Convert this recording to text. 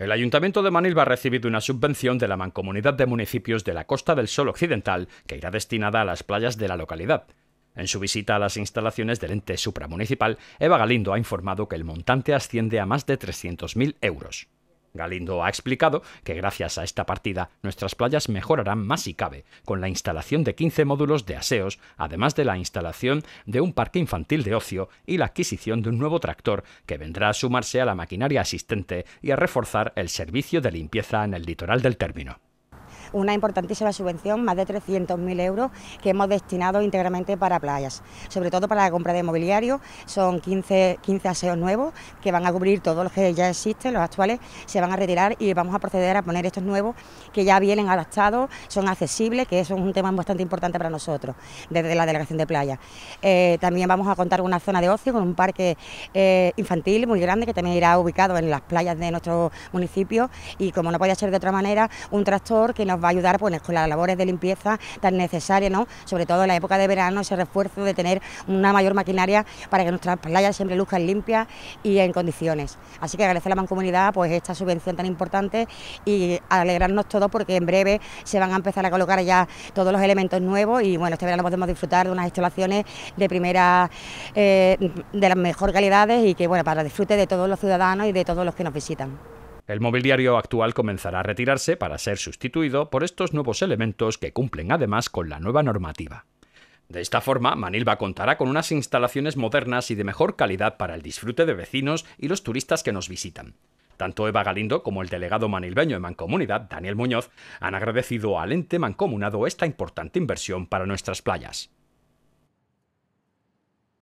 El Ayuntamiento de Manilva ha recibido una subvención de la Mancomunidad de Municipios de la Costa del Sol Occidental que irá destinada a las playas de la localidad. En su visita a las instalaciones del ente supramunicipal, Eva Galindo ha informado que el montante asciende a más de 300.000 euros. Galindo ha explicado que gracias a esta partida nuestras playas mejorarán más si cabe, con la instalación de 15 módulos de aseos, además de la instalación de un parque infantil de ocio y la adquisición de un nuevo tractor que vendrá a sumarse a la maquinaria asistente y a reforzar el servicio de limpieza en el litoral del término una importantísima subvención, más de 300.000 euros, que hemos destinado íntegramente para playas, sobre todo para la compra de mobiliario. Son 15, 15 aseos nuevos que van a cubrir todos los que ya existen, los actuales se van a retirar y vamos a proceder a poner estos nuevos que ya vienen adaptados, son accesibles, que es un tema bastante importante para nosotros, desde la delegación de playa. Eh, también vamos a contar con una zona de ocio con un parque eh, infantil muy grande que también irá ubicado en las playas de nuestro municipio y como no podía ser de otra manera, un tractor que nos va a ayudar con pues, las labores de limpieza tan necesarias, sobre todo en la época de verano, ese refuerzo de tener una mayor maquinaria para que nuestras playas siempre luzcan limpias y en condiciones. Así que agradecer a la mancomunidad pues, esta subvención tan importante y alegrarnos todos porque en breve se van a empezar a colocar ya todos los elementos nuevos y bueno, este verano podemos disfrutar de unas instalaciones de primera, eh, de las mejor calidades y que bueno, para disfrute de todos los ciudadanos y de todos los que nos visitan. El mobiliario actual comenzará a retirarse para ser sustituido por estos nuevos elementos que cumplen además con la nueva normativa. De esta forma, Manilva contará con unas instalaciones modernas y de mejor calidad para el disfrute de vecinos y los turistas que nos visitan. Tanto Eva Galindo como el delegado manilbeño de Mancomunidad, Daniel Muñoz, han agradecido al ente mancomunado esta importante inversión para nuestras playas.